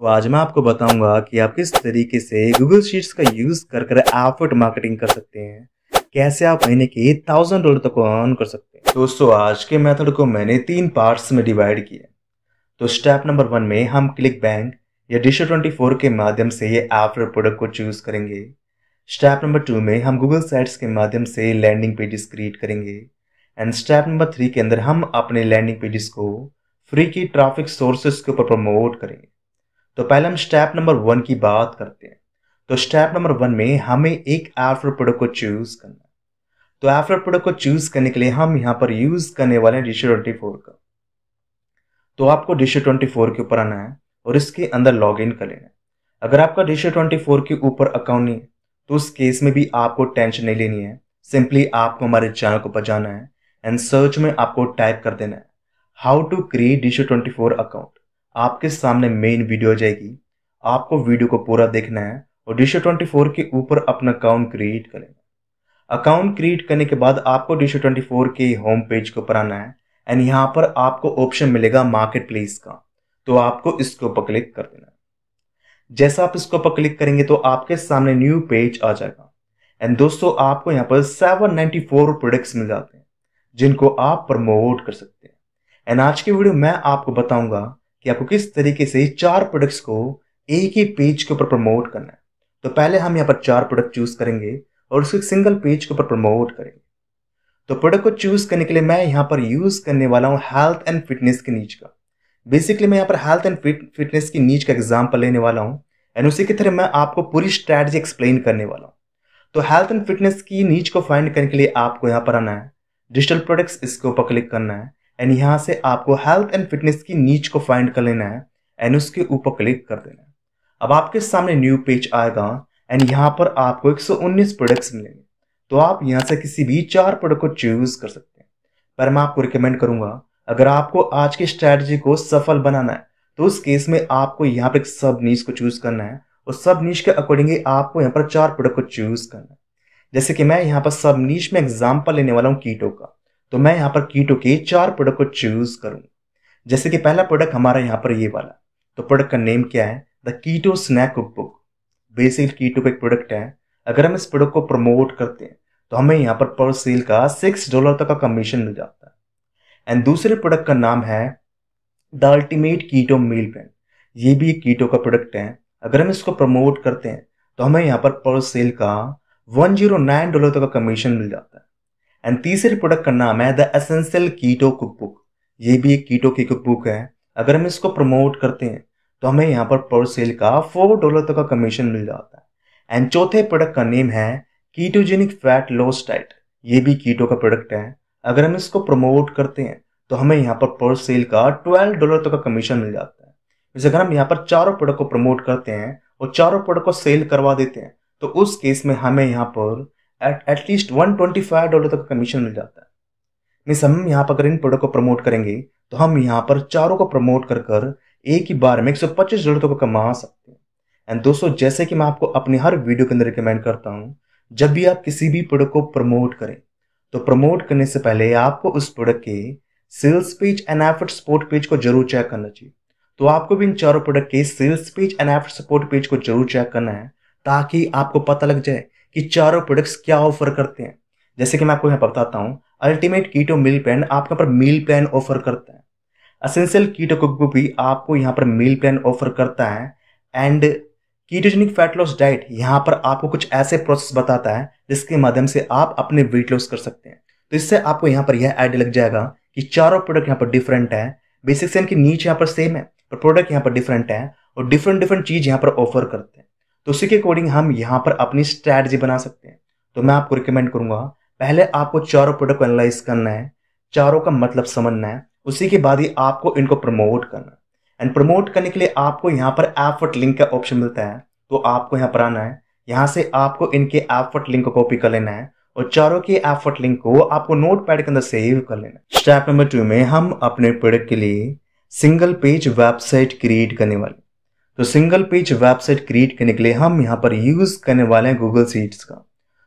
तो आज मैं आपको बताऊंगा कि आप किस तरीके से गूगल शीट्स का यूज कर कर एफर्ट मार्केटिंग कर सकते हैं कैसे आप महीने के थाउजेंड डॉलर तक अर्न कर सकते हैं दोस्तों आज के मेथड को मैंने तीन पार्ट्स में डिवाइड किया तो स्टेप नंबर वन में हम क्लिक बैंक या डिशो ट्वेंटी फोर के माध्यम से ये एफर्ट प्रोडक्ट को चूज करेंगे स्टेप नंबर टू में हम गूगल साइट्स के माध्यम से लैंडिंग पेजेस क्रिएट करेंगे एंड स्टेप नंबर थ्री के अंदर हम अपने लैंडिंग पेजेस को फ्री की ट्रैफिक सोर्सेज के ऊपर प्रमोट करेंगे तो पहले हम स्टेप नंबर वन की बात करते हैं तो स्टेप नंबर वन में हमें एक एफ्टर प्रोडक्ट को चूज करना है तो एफ्टर प्रोडक्ट को चूज करने के लिए हम यहाँ पर यूज करने वाले हैं डिशो ट्वेंटी फोर का तो आपको डिशो ट्वेंटी फोर के ऊपर आना है और इसके अंदर लॉग इन कर लेना है अगर आपका डिशो ट्वेंटी फोर के ऊपर अकाउंट नहीं है तो उस केस में भी आपको टेंशन नहीं लेनी है सिंपली आपको हमारे चैनल को बचाना है एंड सर्च में आपको टाइप कर देना है how to create Digistore twenty four account आपके सामने मेन वीडियो आ जाएगी आपको वीडियो को पूरा देखना है और डिशो ट्वेंटी फोर के ऊपर अपना अकाउंट क्रिएट करें अकाउंट क्रिएट करने के बाद आपको डिशो ट्वेंटी फोर के होम पेज के ऊपर आना है एंड यहाँ पर आपको ऑप्शन मिलेगा मार्केट प्लेस का तो आपको इसके ऊपर क्लिक कर देना है जैसा आप इसके ऊपर क्लिक करेंगे तो आपके सामने न्यू पेज आ जाएगा एंड दोस्तों आपको यहाँ पर सेवन नाइन्टी फोर प्रोडक्ट्स मिल जाते हैं जिनको आप प्रमोट कर सकते हैं एंड आज की वीडियो मैं आपको बताऊंगा कि आपको किस तरीके से चार प्रोडक्ट्स को एक ही पेज के ऊपर प्रमोट करना है तो पहले हम यहाँ पर चार प्रोडक्ट चूज़ करेंगे और उसको सिंगल पेज के ऊपर प्रमोट करेंगे तो प्रोडक्ट को चूज़ करने के लिए मैं यहाँ पर यूज़ करने वाला हूँ हेल्थ एंड फिटनेस के नीच का बेसिकली मैं यहाँ पर हेल्थ एंड फिटनेस की नीच का एग्जाम्पल लेने वाला हूँ एंड उसी की तरह मैं आपको पूरी स्ट्रैटेजी एक्सप्लेन करने वाला हूँ तो हेल्थ एंड फिटनेस की नीच को फाइंड करने के लिए आपको यहाँ पर आना है डिजिटल प्रोडक्ट्स इसके ऊपर क्लिक करना है एंड यहाँ से आपको हेल्थ एंड फिटनेस की नीच को फाइंड कर लेना है एंड उसके ऊपर क्लिक कर देना है अब आपके सामने न्यू पेज आएगा एंड यहाँ पर आपको 119 प्रोडक्ट्स मिलेंगे तो आप यहाँ से किसी भी चार प्रोडक्ट को चूज कर सकते हैं पर मैं आपको रिकमेंड करूँगा अगर आपको आज की स्ट्रैटेजी को सफल बनाना है तो उस केस में आपको यहाँ पर सब नीच को चूज करना है और सब नीच के अकॉर्डिंगली आपको यहाँ पर चार प्रोडक्ट को चूज करना है जैसे कि मैं यहाँ पर सब नीच में एग्जाम्पल लेने वाला हूँ कीटो का तो मैं यहाँ पर कीटो के चार प्रोडक्ट को चूज करूँ जैसे कि पहला प्रोडक्ट हमारा यहाँ पर ये वाला तो प्रोडक्ट का नेम क्या है the keto snack cookbook basic keto का एक प्रोडक्ट है अगर हम इस प्रोडक्ट को प्रमोट करते हैं तो हमें यहाँ पर पर सेल का सिक्स डॉलर तक का कमीशन मिल जाता है एंड दूसरे प्रोडक्ट का नाम है the ultimate keto meal plan ये भी एक कीटो का प्रोडक्ट है अगर हम इसको प्रमोट करते हैं तो हमें यहाँ पर पर सेल का वन जीरो नाइन डॉलर तक का कमीशन मिल जाता है एंड तीसरे प्रोडक्ट का नाम है द एसेंशियल कीटो कुकबुक ये भी एक कीटो की कुकबुक है अगर हम इसको प्रमोट करते हैं तो हमें यहाँ पर पर सेल का फोर डॉलर तक का कमीशन मिल जाता है एंड चौथे प्रोडक्ट का नेम है कीटोजेनिक फैट लॉस डाइट ये भी कीटो का प्रोडक्ट है अगर हम इसको प्रमोट करते हैं तो हमें यहाँ पर पर सेल का ट्वेल्व डॉलर तक का कमीशन मिल जाता है जैसे अगर हम यहाँ पर चारों प्रोडक्ट को प्रमोट करते हैं और चारों प्रोडक्ट को सेल करवा देते हैं तो उस केस में हमें यहाँ पर at least one twenty five dollar तक कमीशन मिल जाता है मीन्स हम यहाँ पर अगर इन प्रोडक्ट को प्रमोट करेंगे तो हम यहाँ पर चारों को प्रमोट कर कर एक ही बार में एक सौ पच्चीस डॉलर तक कमा सकते हैं एंड दोस्तों जैसे कि मैं आपको अपने हर वीडियो के अंदर रिकमेंड करता हूँ जब भी आप किसी भी प्रोडक्ट को प्रमोट करें तो प्रमोट करने से पहले आपको उस प्रोडक्ट के sales page and affiliate support page को जरूर चेक करना चाहिए तो आपको भी इन चारों प्रोडक्ट के sales page and affiliate support page को जरूर चेक करना है ताकि आपको पता लग जाए कि चारों प्रोडक्ट्स क्या ऑफर करते हैं जैसे कि मैं आपको यहाँ पर बताता हूँ अल्टीमेट कीटो मील प्लान आपके यहाँ पर मील प्लान ऑफर करता है असेंशियल कीटो कुक भी आपको यहाँ पर मील प्लान ऑफर करता है and ketogenic fat loss diet यहाँ पर आपको कुछ ऐसे प्रोसेस बताता है जिसके माध्यम से आप अपने वेट लॉस कर सकते हैं तो इससे आपको यहाँ पर यह आइडिया लग जाएगा कि चारों प्रोडक्ट यहाँ पर डिफरेंट है बेसिक से इनकी नीच यहाँ पर सेम है पर प्रोडक्ट यहाँ पर डिफरेंट है और डिफरेंट डिफरेंट चीज़ यहाँ पर ऑफर करते हैं तो उसी के अकॉर्डिंग हम यहाँ पर अपनी स्ट्रैटी बना सकते हैं तो मैं आपको रिकमेंड करूंगा पहले आपको चारों प्रोडक्ट को एनालाइज करना है चारों का मतलब समझना है उसी के बाद ही आपको इनको प्रमोट करना है एंड प्रमोट करने के लिए आपको यहाँ पर एफर्ट लिंक का ऑप्शन मिलता है तो आपको यहाँ पर आना है यहाँ से आपको इनके एफर्ट लिंक को कॉपी कर लेना है और चारों के एफर्ट लिंक को आपको नोट पैड के अंदर सेव कर लेना है स्टेप नंबर टू में हम अपने प्रोडक्ट के लिए सिंगल पेज वेबसाइट क्रिएट करने वाले तो सिंगल पेज वेबसाइट क्रिएट करने के लिए हम यहाँ पर यूज करने वाले हैं गूगल सीट्स का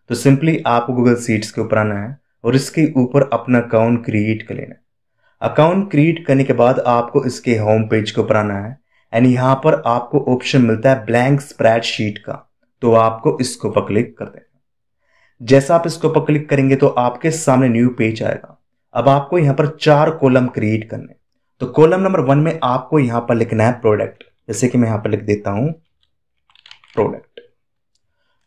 तो सिंपली आपको गूगल सीट्स के ऊपर आना है और इसके ऊपर अपना अकाउंट क्रिएट कर लेना है अकाउंट क्रिएट करने के बाद आपको इसके होम पेज के ऊपर आना है एंड यहाँ पर आपको ऑप्शन मिलता है ब्लैंक स्प्रेड शीट का तो आपको इसको ऊपर क्लिक कर देना जैसा आप इसको ऊपर क्लिक करेंगे तो आपके सामने न्यू पेज आएगा अब आपको यहाँ पर चार कॉलम क्रिएट करने तो कॉलम नंबर वन में आपको यहाँ पर लिखना है प्रोडक्ट जैसे कि मैं यहां पर लिख देता हूं प्रोडक्ट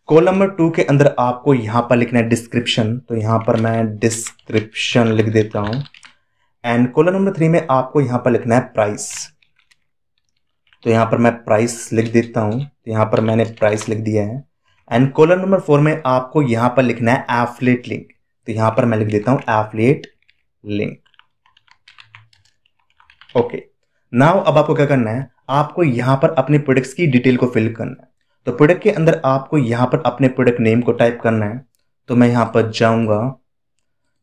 कॉल नंबर टू के अंदर आपको यहां पर लिखना है डिस्क्रिप्शन तो यहां पर मैं डिस्क्रिप्शन लिख देता हूं एंड कॉल नंबर थ्री में आपको यहां पर लिखना है प्राइस तो यहां पर मैं प्राइस लिख देता हूं तो यहां पर मैंने प्राइस लिख दिया है एंड कॉलम नंबर फोर में आपको यहां पर लिखना है एफलेट लिंक तो यहां पर मैं लिख देता हूं एफलेट लिंक ओके नाउ अब आपको क्या करना है आपको यहाँ पर अपने प्रोडक्ट्स की डिटेल को फिल करना है तो प्रोडक्ट के अंदर आपको यहाँ पर अपने प्रोडक्ट नेम को टाइप करना है तो मैं यहाँ पर जाऊँगा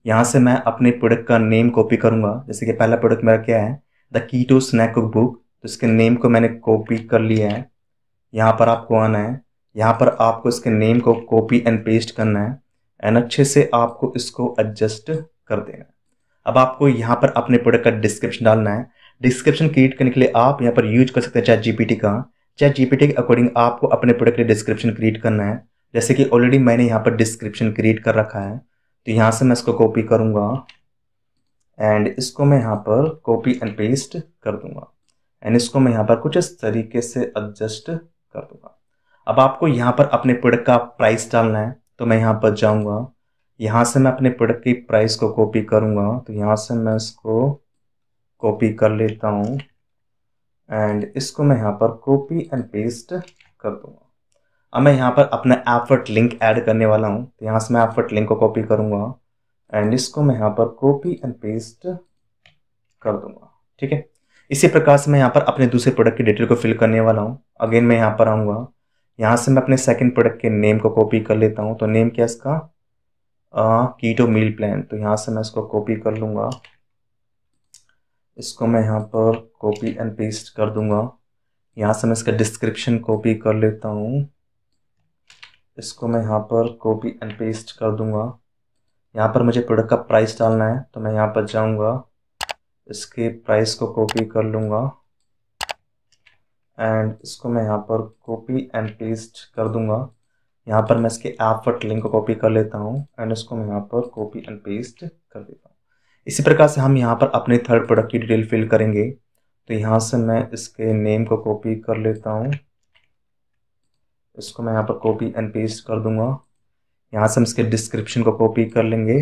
यहाँ से मैं अपने प्रोडक्ट का नेम कॉपी करूँगा जैसे कि पहला प्रोडक्ट मेरा क्या है the keto snack cookbook तो इसके नेम को मैंने कॉपी कर लिया है यहाँ पर आपको आना है यहाँ पर आपको इसके नेम को कॉपी एंड पेस्ट करना है एंड अच्छे से आपको इसको एडजस्ट कर देना है अब आपको यहाँ पर अपने प्रोडक्ट का डिस्क्रिप्शन डालना है डिस्क्रिप्शन क्रिएट करने के लिए आप यहाँ पर यूज कर सकते हैं चैट जीपीटी का चैट जीपीटी के अकॉर्डिंग आपको अपने प्रोडक्ट के डिस्क्रिप्शन क्रिएट करना है जैसे कि ऑलरेडी मैंने यहाँ पर डिस्क्रिप्शन क्रिएट कर रखा है तो यहाँ से मैं इसको कॉपी करूँगा एंड इसको मैं यहाँ पर कॉपी एंड पेस्ट कर दूंगा एंड इसको मैं यहाँ पर कुछ इस तरीके से एडजस्ट कर दूँगा अब आपको यहाँ पर अपने प्रोडक्ट का प्राइस डालना है तो मैं यहाँ पर जाऊँगा यहाँ से मैं अपने प्रोडक्ट की प्राइस को कॉपी करूँगा तो यहाँ से मैं इसको कॉपी कर लेता हूँ एंड इसको मैं यहाँ पर कॉपी एंड पेस्ट कर दूँगा अब मैं यहाँ पर अपना एफर्ट लिंक ऐड करने वाला हूँ तो यहाँ से मैं एफर्ट लिंक को कॉपी करूँगा एंड इसको मैं यहाँ पर कॉपी एंड पेस्ट कर दूँगा ठीक है इसी प्रकार से मैं यहाँ पर अपने दूसरे प्रोडक्ट की डिटेल को फिल करने वाला हूँ अगेन मैं यहाँ पर आऊँगा यहाँ से मैं अपने सेकेंड प्रोडक्ट के नेम को कॉपी कर लेता हूँ तो नेम क्या इसका कीटो मील प्लान तो यहाँ से मैं इसको कॉपी कर लूँगा इसको मैं यहाँ पर कॉपी एंड पेस्ट कर दूँगा यहाँ से मैं इसका डिस्क्रिप्शन कॉपी कर लेता हूँ इसको मैं यहाँ पर कॉपी एंड पेस्ट कर दूँगा यहाँ पर मुझे प्रोडक्ट का प्राइस डालना है तो मैं यहाँ पर जाऊँगा इसके प्राइस को कॉपी कर लूँगा एंड इसको मैं यहाँ पर कॉपी एंड पेस्ट कर दूँगा यहाँ पर मैं इसके एफर्ट लिंक को कॉपी कर लेता हूँ एंड इसको मैं यहाँ पर कॉपी एंड पेस्ट कर देता हूँ इसी प्रकार से हम यहाँ पर अपने थर्ड प्रोडक्ट की डिटेल फिल करेंगे तो यहाँ से मैं इसके नेम को कॉपी कर लेता हूँ इसको मैं यहाँ पर कॉपी एंड पेस्ट कर दूंगा यहाँ से हम इसके डिस्क्रिप्शन को कॉपी कर लेंगे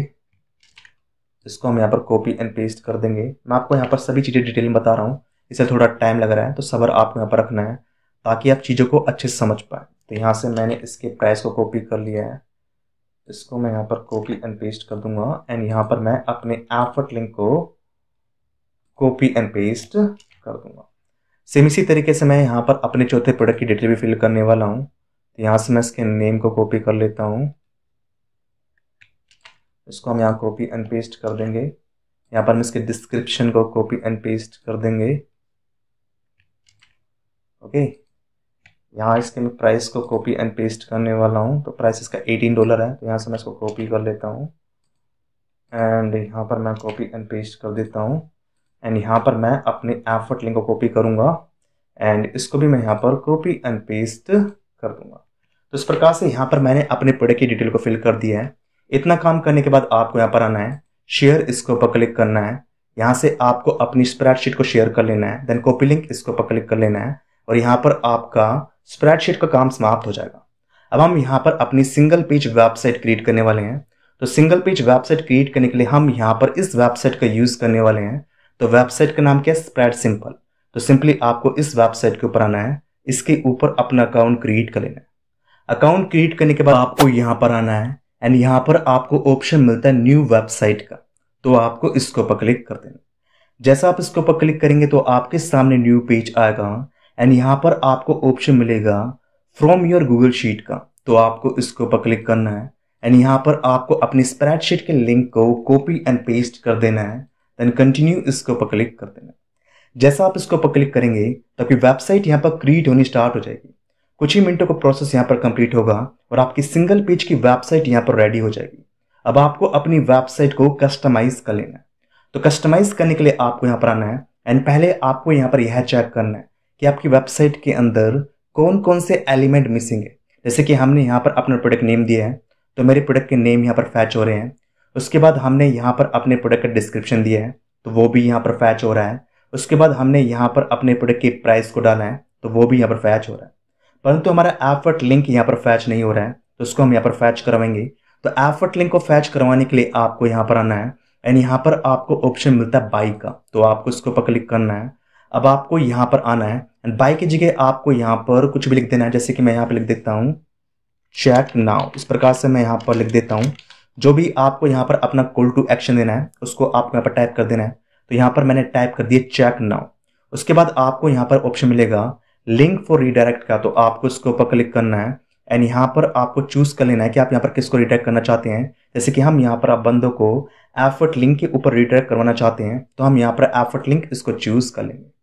इसको हम यहाँ पर कॉपी एंड पेस्ट कर देंगे मैं आपको यहाँ पर सभी चीज़ें डिटेल में बता रहा हूँ इसे थोड़ा टाइम लग रहा है तो सबर आपको यहाँ पर रखना है ताकि आप चीज़ों को अच्छे से समझ पाए तो यहाँ से मैंने इसके प्राइस को कॉपी कर लिया है इसको मैं यहाँ पर कॉपी एंड पेस्ट कर दूंगा एंड यहाँ पर मैं अपने एफर्ट लिंक को कॉपी एंड पेस्ट कर दूंगा सेम इसी तरीके से मैं यहाँ पर अपने चौथे प्रोडक्ट की डिटेल भी फिल करने वाला हूँ तो यहाँ से मैं इसके नेम को कॉपी कर लेता हूँ इसको हम यहाँ कॉपी एंड पेस्ट कर देंगे यहाँ पर हम इसके डिस्क्रिप्शन को कॉपी एंड पेस्ट कर देंगे ओके okay. यहाँ इसके मैं प्राइस को कॉपी एंड पेस्ट करने वाला हूँ तो प्राइस इसका एटीन डॉलर है तो यहाँ से मैं इसको कॉपी कर लेता हूँ एंड यहाँ पर मैं कॉपी एंड पेस्ट कर देता हूँ एंड यहाँ पर मैं अपने एफर्ट लिंक को कॉपी करूँगा एंड इसको भी मैं यहाँ पर कॉपी एंड पेस्ट कर दूँगा तो इस प्रकार से यहाँ पर मैंने अपने प्रोडक्ट की डिटेल को फिल कर दिया है इतना काम करने के बाद आपको यहाँ पर आना है शेयर इसके ऊपर क्लिक करना है यहाँ से आपको अपनी स्प्रेडशीट को शेयर कर लेना है देन कॉपी लिंक इसके ऊपर क्लिक कर लेना है और यहाँ पर आपका स्प्रेडशीट का काम समाप्त हो जाएगा अब हम यहाँ पर अपनी सिंगल पेज वेबसाइट क्रिएट करने वाले हैं तो सिंगल पेज वेबसाइट क्रिएट करने के लिए हम यहाँ पर इस वेबसाइट का यूज़ करने वाले हैं तो वेबसाइट का नाम क्या है स्प्रेड सिंपल तो सिंपली आपको इस वेबसाइट के ऊपर आना है इसके ऊपर अपना अकाउंट क्रिएट कर लेना है अकाउंट क्रिएट करने के बाद आपको यहाँ पर आना है एंड यहाँ पर आपको ऑप्शन मिलता है न्यू वेबसाइट का तो आपको इसके ऊपर क्लिक कर देना जैसा आप इसके ऊपर क्लिक करेंगे तो आपके सामने न्यू पेज आएगा एंड यहाँ पर आपको ऑप्शन मिलेगा फ्रॉम योर गूगल शीट का तो आपको इसके ऊपर क्लिक करना है एंड यहाँ पर आपको अपनी स्प्रेडशीट के लिंक को कॉपी एंड पेस्ट कर देना है देन कंटिन्यू इसके ऊपर क्लिक कर देना है जैसा आप इसके ऊपर क्लिक करेंगे तो आपकी वेबसाइट यहाँ पर क्रिएट होनी स्टार्ट हो जाएगी कुछ ही मिनटों का प्रोसेस यहाँ पर कंप्लीट होगा और आपकी सिंगल पेज की वेबसाइट यहाँ पर रेडी हो जाएगी अब आपको अपनी वेबसाइट को कस्टमाइज कर लेना है तो कस्टमाइज करने के लिए आपको यहाँ पर आना है एंड पहले आपको यहाँ पर यह चेक करना है कि आपकी वेबसाइट के अंदर कौन कौन से एलिमेंट मिसिंग है जैसे कि हमने यहाँ पर अपना प्रोडक्ट नेम दिया है तो मेरे प्रोडक्ट के नेम यहाँ पर फैच हो रहे हैं उसके बाद हमने यहाँ पर अपने प्रोडक्ट का डिस्क्रिप्शन दिया है तो वो भी यहाँ पर फैच हो रहा है उसके बाद हमने यहाँ पर अपने प्रोडक्ट के प्राइस को डाला है तो वो भी यहाँ पर फैच हो रहा है परंतु हमारा एफर्ट लिंक यहाँ पर फैच नहीं हो रहा है तो उसको हम यहाँ पर फैच करवाएंगे तो एफर्ट लिंक को फैच करवाने के लिए आपको यहाँ पर आना है एंड यहाँ पर आपको ऑप्शन मिलता है बाई का तो आपको इसके ऊपर क्लिक करना है अब आपको यहाँ पर आना है एंड बाई की जगह आपको यहाँ पर कुछ भी लिख देना है जैसे कि मैं यहाँ पर लिख देता हूँ चैट नाउ इस प्रकार से मैं यहाँ पर लिख देता हूँ जो भी आपको यहाँ पर अपना कॉल टू एक्शन देना है उसको आपको यहाँ पर टाइप कर देना है तो यहाँ पर मैंने टाइप कर दिया चैक नाउ उसके बाद आपको यहाँ पर ऑप्शन मिलेगा लिंक फॉर रीडायरेक्ट का तो आपको इसके ऊपर क्लिक करना है एंड यहाँ पर आपको चूज कर लेना है कि आप यहाँ पर किसको रिडायरेक्ट करना चाहते हैं जैसे कि हम यहाँ पर आप बंदों को एफर्ट लिंक के ऊपर रिडायरेक्ट करवाना चाहते हैं तो हम यहाँ पर एफर्ट लिंक इसको चूज कर लेंगे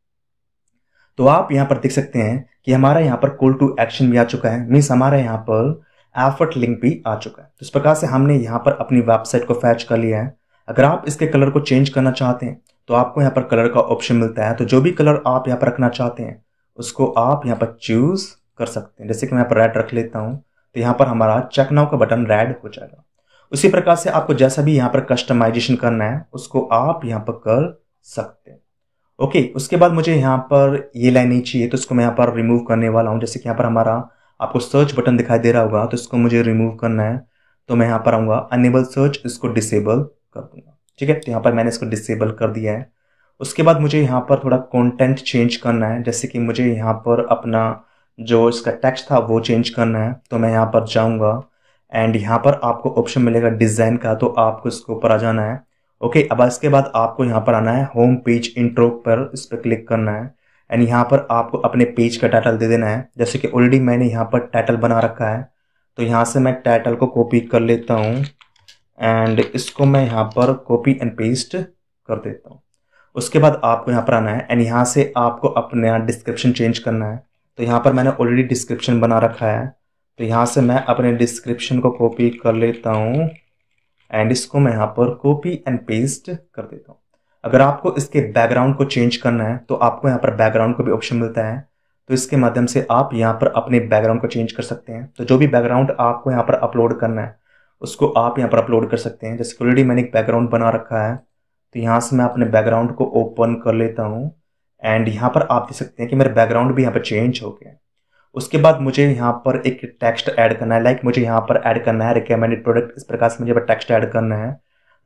तो आप यहाँ पर देख सकते हैं कि हमारा यहाँ पर कॉल टू एक्शन भी आ चुका है मीन्स हमारा यहाँ पर एफर्ट लिंक भी आ चुका है तो इस प्रकार से हमने यहाँ पर अपनी वेबसाइट को फैच कर लिया है अगर आप इसके कलर को चेंज करना चाहते हैं तो आपको यहाँ पर कलर का ऑप्शन मिलता है तो जो भी कलर आप यहाँ पर रखना चाहते हैं उसको आप यहाँ पर चूज़ कर सकते हैं जैसे कि मैं यहाँ पर रेड रख लेता हूँ तो यहाँ पर हमारा चेक नाउ का बटन रेड हो जाएगा उसी प्रकार से आपको जैसा भी यहाँ पर कस्टमाइजेशन करना है उसको आप यहाँ पर कर सकते हैं ओके okay, उसके बाद मुझे यहाँ पर ये लाइन नहीं चाहिए तो इसको मैं यहाँ पर रिमूव करने वाला हूँ जैसे कि यहाँ पर हमारा आपको सर्च बटन दिखाई दे रहा होगा तो इसको मुझे रिमूव करना है तो मैं यहाँ पर आऊँगा अनेबल सर्च इसको डिसेबल कर दूंगा ठीक है तो यहाँ पर मैंने इसको डिसेबल कर दिया है उसके बाद मुझे यहाँ पर थोड़ा कॉन्टेंट चेंज करना है जैसे कि मुझे यहाँ पर अपना जो इसका टेक्स्ट था वो चेंज करना है तो मैं यहाँ पर जाऊँगा एंड यहाँ पर आपको ऑप्शन मिलेगा डिज़ाइन का तो आपको इसके ऊपर आ जाना है ओके अब इसके बाद आपको यहाँ पर आना है होम पेज इंट्रो पर इस पर क्लिक करना है एंड यहाँ पर आपको अपने पेज का टाइटल दे देना है जैसे कि ऑलरेडी मैंने यहाँ पर टाइटल बना रखा है तो यहाँ से मैं टाइटल को कॉपी कर लेता हूँ एंड इसको मैं यहाँ पर कॉपी एंड पेस्ट कर देता हूँ उसके बाद आपको यहाँ पर आना है एंड यहाँ से आपको अपना डिस्क्रिप्शन चेंज करना है तो यहाँ पर मैंने ऑलरेडी डिस्क्रिप्शन बना रखा है तो यहाँ से मैं अपने डिस्क्रिप्शन को कॉपी कर लेता हूँ एंड इसको मैं यहाँ पर कॉपी एंड पेस्ट कर देता हूँ अगर आपको इसके बैकग्राउंड को चेंज करना है तो आपको यहाँ पर बैकग्राउंड को भी ऑप्शन मिलता है तो इसके माध्यम से आप यहाँ पर अपने बैकग्राउंड को चेंज कर सकते हैं तो जो भी बैकग्राउंड आपको यहाँ पर अपलोड करना है उसको आप यहाँ पर अपलोड कर सकते हैं जैसे ऑलरेडी मैंने एक बैकग्राउंड बना रखा है तो यहाँ से मैं अपने बैकग्राउंड को ओपन कर लेता हूँ एंड यहाँ पर आप देख सकते हैं कि मेरे बैकग्राउंड भी यहाँ पर चेंज हो गया उसके बाद मुझे यहाँ पर एक टेक्स्ट ऐड करना है लाइक like मुझे यहाँ पर ऐड करना है रिकमेंडेड प्रोडक्ट इस प्रकार से मुझे टेक्स्ट ऐड करना है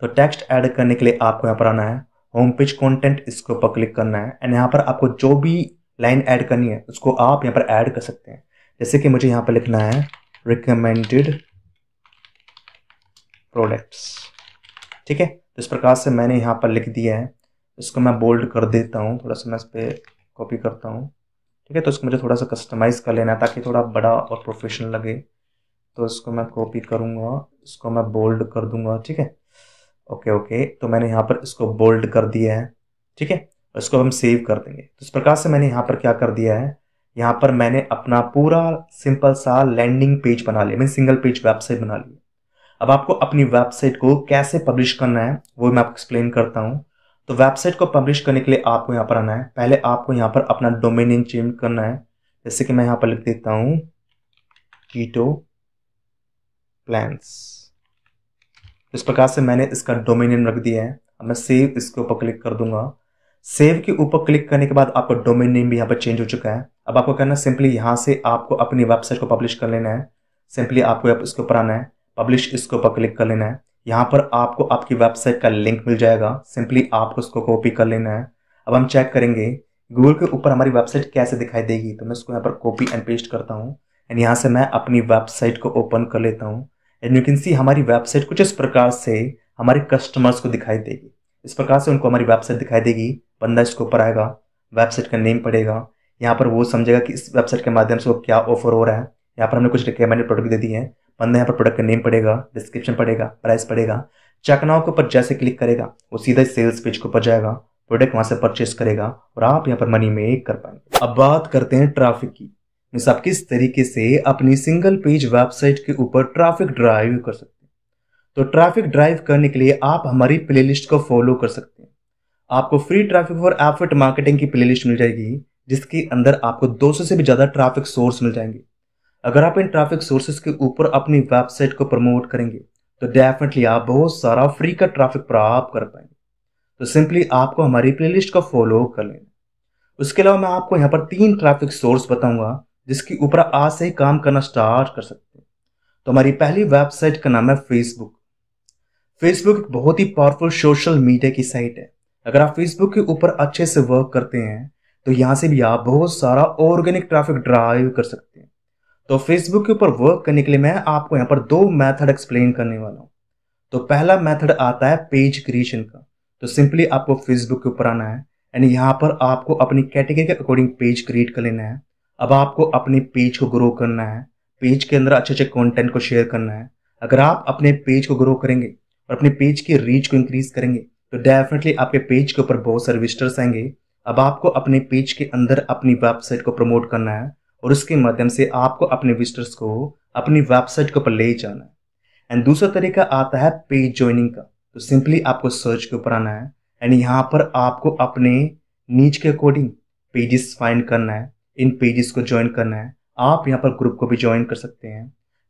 तो टेक्स्ट ऐड करने के लिए आपको यहाँ पर आना है होम पेज कॉन्टेंट इसके ऊपर क्लिक करना है एंड यहाँ पर आपको जो भी लाइन ऐड करनी है उसको आप यहाँ पर ऐड कर सकते हैं जैसे कि मुझे यहाँ पर लिखना है रिकमेंडेड प्रोडक्ट्स ठीक है तो इस प्रकार से मैंने यहाँ पर लिख दिया है इसको मैं बोल्ड कर देता हूँ थोड़ा सा मैं इस पर कॉपी करता हूँ ठीक है तो इसको मुझे थोड़ा सा कस्टमाइज़ कर लेना है ताकि थोड़ा बड़ा और प्रोफेशनल लगे तो इसको मैं कॉपी करूँगा इसको मैं बोल्ड कर दूँगा ठीक है ओके ओके तो मैंने यहाँ पर इसको बोल्ड कर दिया है ठीक है इसको हम सेव कर देंगे तो इस प्रकार से मैंने यहाँ पर क्या कर दिया है यहाँ पर मैंने अपना पूरा सिंपल सा लैंडिंग पेज बना लिया मैंने सिंगल पेज वेबसाइट बना ली अब आपको अपनी वेबसाइट को कैसे पब्लिश करना है वो मैं आपको एक्सप्लेन करता हूँ तो वेबसाइट को पब्लिश करने के लिए आपको यहाँ पर आना है पहले आपको यहाँ पर अपना डोमेन नेम चेंज करना है जैसे कि मैं यहाँ पर लिख देता हूँ कीटो प्लान्स इस प्रकार से मैंने इसका डोमेन नेम रख दिया है अब मैं सेव इसके ऊपर क्लिक कर दूंगा सेव के ऊपर क्लिक करने के बाद आपका डोमेन नेम भी यहाँ पर चेंज हो चुका है अब आपको करना सिंपली यहाँ से आपको अपनी वेबसाइट को पब्लिश कर लेना है सिंपली आपको इसके ऊपर आना है पब्लिश इसके ऊपर क्लिक कर लेना है यहाँ पर आपको आपकी वेबसाइट का लिंक मिल जाएगा सिंपली आपको उसको कॉपी कर लेना है अब हम चेक करेंगे गूगल के ऊपर हमारी वेबसाइट कैसे दिखाई देगी तो मैं उसको यहाँ पर कॉपी एंड पेस्ट करता हूँ एंड यहाँ से मैं अपनी वेबसाइट को ओपन कर लेता हूँ एंड यू कैन सी हमारी वेबसाइट कुछ इस प्रकार से हमारे कस्टमर्स को दिखाई देगी इस प्रकार से उनको हमारी वेबसाइट दिखाई देगी बंदा इसके ऊपर आएगा वेबसाइट का नेम पड़ेगा यहाँ पर वो समझेगा कि इस वेबसाइट के माध्यम से वो क्या ऑफर हो रहा है यहाँ पर हमने कुछ रिकमेंडेड प्रोडक्ट दे दिए हैं बंदा यहाँ पर प्रोडक्ट का नेम पड़ेगा डिस्क्रिप्शन पड़ेगा प्राइस पड़ेगा चेकनाउ के ऊपर जैसे क्लिक करेगा वो सीधा सेल्स पेज के ऊपर जाएगा प्रोडक्ट वहाँ से परचेस करेगा और आप यहाँ पर मनी मेक कर पाएंगे अब बात करते हैं ट्राफिक की मीन्स आप किस तरीके से अपनी सिंगल पेज वेबसाइट के ऊपर ट्राफिक ड्राइव कर सकते हैं तो ट्रैफिक ड्राइव करने के लिए आप हमारी प्लेलिस्ट को फॉलो कर सकते हैं आपको free traffic for affiliate marketing की प्लेलिस्ट मिल जाएगी जिसके अंदर आपको 200 से भी ज़्यादा ट्रैफिक सोर्स मिल जाएंगे अगर आप इन ट्रैफिक सोर्सेज के ऊपर अपनी वेबसाइट को प्रमोट करेंगे तो डेफिनेटली आप बहुत सारा फ्री का ट्रैफिक प्राप्त कर पाएंगे तो सिंपली आपको हमारी प्लेलिस्ट को फॉलो कर लेना उसके अलावा मैं आपको यहाँ पर तीन ट्रैफिक सोर्स बताऊंगा जिसके ऊपर आज से ही काम करना स्टार्ट कर सकते हैं तो हमारी पहली वेबसाइट का नाम है फेसबुक फेसबुक एक बहुत ही पावरफुल सोशल मीडिया की साइट है अगर आप फेसबुक के ऊपर अच्छे से वर्क करते हैं तो यहाँ से भी आप बहुत सारा ऑर्गेनिक ट्रैफिक ड्राइव कर सकते हैं तो फेसबुक के ऊपर वर्क करने के लिए मैं आपको यहाँ पर दो मेथड एक्सप्लेन करने वाला हूँ तो पहला मेथड आता है पेज क्रिएशन का तो सिंपली आपको फेसबुक के ऊपर आना है एंड यहाँ पर आपको अपनी कैटेगरी के अकॉर्डिंग पेज क्रिएट कर लेना है अब आपको अपने पेज को ग्रो करना है पेज के अंदर अच्छे अच्छे कॉन्टेंट को शेयर करना है अगर आप अपने पेज को ग्रो करेंगे और अपने पेज की रीच को इंक्रीज करेंगे तो डेफिनेटली आपके पेज के ऊपर बहुत सारे विजिटर्स आएंगे अब आपको अपने पेज के अंदर अपनी वेबसाइट को प्रमोट करना है और उसके माध्यम से आपको अपने विजिटर्स को अपनी वेबसाइट के ऊपर ले जाना है एंड दूसरा तरीका आता है पेज ज्वाइनिंग का तो सिंपली आपको सर्च के ऊपर आना है एंड यहाँ पर आपको अपने नीच के अकॉर्डिंग पेजेस फाइंड करना है इन पेजेस को ज्वाइन करना है आप यहाँ पर ग्रुप को भी ज्वाइन कर सकते हैं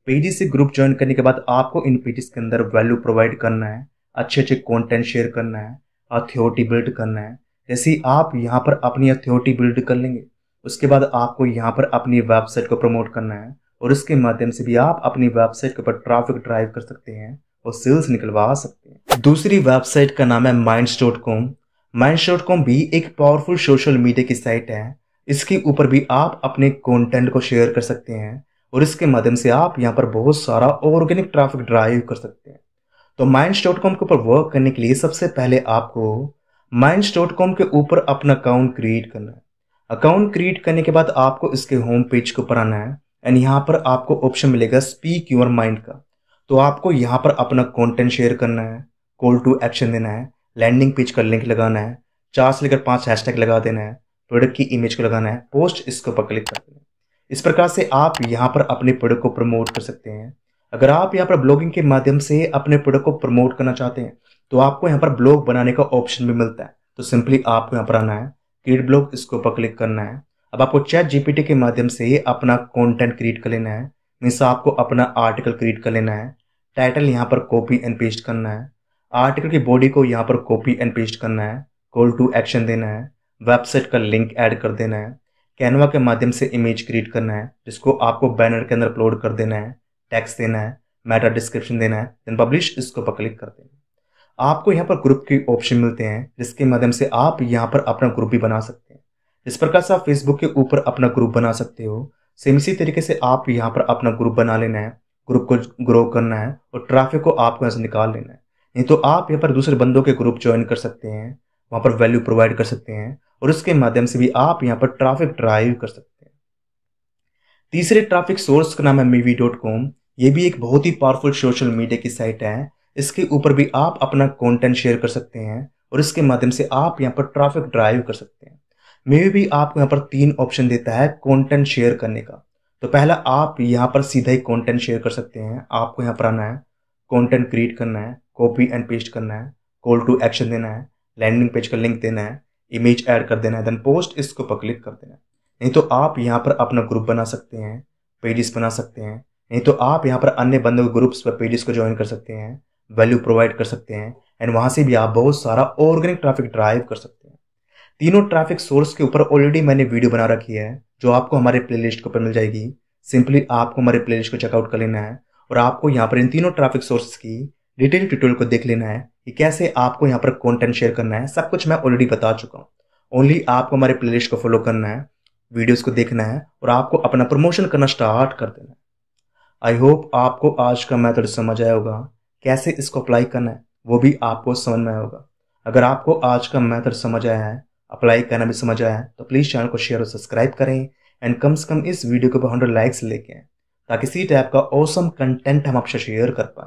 पेजेस से ग्रुप ज्वाइन करने के बाद आपको इन पेजेस के अंदर वैल्यू प्रोवाइड करना है अच्छे अच्छे कॉन्टेंट शेयर करना है अथॉरिटी बिल्ड करना है जैसे आप यहाँ पर अपनी अथॉरिटी बिल्ड कर लेंगे उसके बाद आपको यहाँ पर अपनी वेबसाइट को प्रमोट करना है और इसके माध्यम से भी आप अपनी वेबसाइट के ऊपर ट्रैफिक ड्राइव कर सकते हैं और सेल्स निकलवा सकते हैं दूसरी वेबसाइट का नाम है mind dot com mind dot com भी एक पावरफुल सोशल मीडिया की साइट है इसके ऊपर भी आप अपने कॉन्टेंट को शेयर कर सकते हैं और इसके माध्यम से आप यहाँ पर बहुत सारा ऑर्गेनिक ट्रैफिक ड्राइव कर सकते हैं तो माइंड डॉट कॉम के ऊपर वर्क करने के लिए सबसे पहले आपको माइंड डॉट कॉम के ऊपर अपना अकाउंट क्रिएट करना है अकाउंट क्रिएट करने के बाद आपको इसके होम पेज के ऊपर आना है एंड यहाँ पर आपको ऑप्शन मिलेगा स्पीक यूर माइंड का तो आपको यहाँ पर अपना कंटेंट शेयर करना है कॉल टू एक्शन देना है लैंडिंग पेज का लिंक लगाना है चार से लेकर पाँच टैग लगा देना है प्रोडक्ट की इमेज को लगाना है पोस्ट इसके ऊपर क्लिक कर देना है इस प्रकार से आप यहाँ पर अपने प्रोडक्ट को प्रमोट कर सकते हैं अगर आप यहाँ पर ब्लॉगिंग के माध्यम से अपने प्रोडक्ट को प्रमोट करना चाहते हैं तो आपको यहाँ पर ब्लॉग बनाने का ऑप्शन भी मिलता है तो सिंपली आपको यहाँ पर आना है कीड ब्लॉग इसके ऊपर क्लिक करना है अब आपको चैट जीपीटी के माध्यम से ही अपना कंटेंट क्रिएट कर लेना है मीन्स आपको अपना आर्टिकल क्रिएट कर लेना है टाइटल यहाँ पर कॉपी एंड पेस्ट करना है आर्टिकल की बॉडी को यहाँ पर कॉपी एंड पेस्ट करना है कॉल टू एक्शन देना है वेबसाइट का लिंक ऐड कर देना है कैनवा के माध्यम से इमेज क्रिएट करना है जिसको आपको बैनर के अंदर अपलोड कर देना है टैक्स देना है मैटर डिस्क्रिप्शन देना है देन पब्लिश इसको ऊपर क्लिक कर देना है आपको यहाँ पर ग्रुप के ऑप्शन मिलते हैं जिसके माध्यम से आप यहाँ पर अपना ग्रुप भी बना सकते हैं इस प्रकार से आप फेसबुक के ऊपर अपना ग्रुप बना सकते हो सेम इसी तरीके से आप यहाँ पर अपना ग्रुप बना लेना है ग्रुप को ग्रो करना है और ट्रैफिक को आपको यहाँ से निकाल लेना है नहीं तो आप यहाँ पर दूसरे बंदों के ग्रुप ज्वाइन कर सकते हैं वहाँ पर वैल्यू प्रोवाइड कर सकते हैं और उसके माध्यम से भी आप यहाँ पर ट्रैफिक ड्राइव कर सकते हैं तीसरे ट्रैफिक सोर्स का नाम है मीवी डॉट कॉम ये भी एक बहुत ही पावरफुल सोशल मीडिया की साइट है इसके ऊपर भी आप अपना कंटेंट शेयर कर सकते हैं और इसके माध्यम से आप यहाँ पर ट्रैफिक ड्राइव कर सकते हैं मे भी आपको यहाँ पर तीन ऑप्शन देता है कंटेंट शेयर करने का तो पहला आप यहाँ पर सीधा ही कंटेंट शेयर कर सकते हैं आपको यहाँ पर आना है कंटेंट क्रिएट करना है कॉपी एंड पेस्ट करना है कॉल टू एक्शन देना है लैंडिंग पेज का लिंक देना है इमेज ऐड कर देना है देन पोस्ट इसके ऊपर क्लिक कर देना है नहीं तो आप यहाँ पर अपना ग्रुप बना सकते हैं पेजेस बना सकते हैं नहीं तो आप यहाँ पर अन्य बंदों के ग्रुप्स पर पेजेस को ज्वाइन कर सकते हैं वैल्यू प्रोवाइड कर सकते हैं एंड वहाँ से भी आप बहुत सारा ऑर्गेनिक ट्रैफिक ड्राइव कर सकते हैं तीनों ट्रैफिक सोर्स के ऊपर ऑलरेडी मैंने वीडियो बना रखी है जो आपको हमारे लिस्ट के ऊपर मिल जाएगी सिंपली आपको हमारे लिस्ट को चेकआउट कर लेना है और आपको यहाँ पर इन तीनों ट्रैफिक सोर्स की डिटेल ट्यूटोरियल को देख लेना है कि कैसे आपको यहाँ पर कंटेंट शेयर करना है सब कुछ मैं ऑलरेडी बता चुका हूँ ओनली आपको हमारे प्लेलिस्ट को फॉलो करना है वीडियोस को देखना है और आपको अपना प्रमोशन करना स्टार्ट कर देना है आई होप आपको आज का मैथड समझ आया होगा कैसे इसको अप्लाई करना है वो भी आपको समझ में होगा अगर आपको आज का मेथड समझ आया है अप्लाई करना भी समझ आया है तो प्लीज़ चैनल को शेयर और सब्सक्राइब करें एंड कम से कम इस वीडियो के ऊपर हंड्रेड लाइक्स लेके आए ताकि इसी टाइप का औसम कंटेंट हम आपसे शेयर कर पाएँ